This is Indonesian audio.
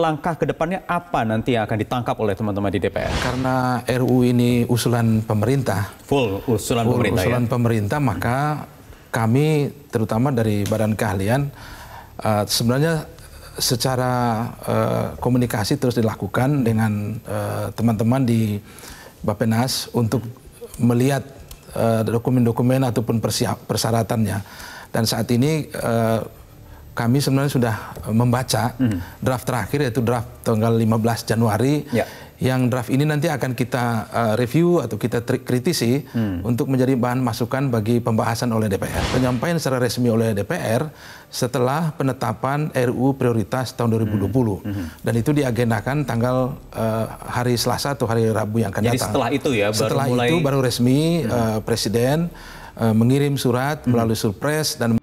Langkah ke depannya apa nanti yang akan ditangkap oleh teman-teman di DPR? Karena RU ini usulan pemerintah. Full usulan full pemerintah. Ya? Usulan ya? pemerintah maka kami terutama dari badan keahlian uh, sebenarnya secara uh, komunikasi terus dilakukan dengan eh, teman-teman uh, di Bapenas untuk melihat dokumen-dokumen uh, ataupun persyaratannya. Dan saat ini uh, kami sebenarnya sudah membaca hmm. draft terakhir yaitu draft tanggal 15 Januari yeah. yang draft ini nanti akan kita uh, review atau kita kritisi hmm. untuk menjadi bahan masukan bagi pembahasan oleh DPR. Penyampaian secara resmi oleh DPR setelah penetapan RU prioritas tahun 2020 Mm Hmm. dan itu diagendakan tanggal uh, hari Selasa atau hari Rabu yang akan Jadi datang. setelah itu ya baru setelah mulai... baru resmi hmm. uh, presiden uh, mengirim surat hmm. melalui surpres dan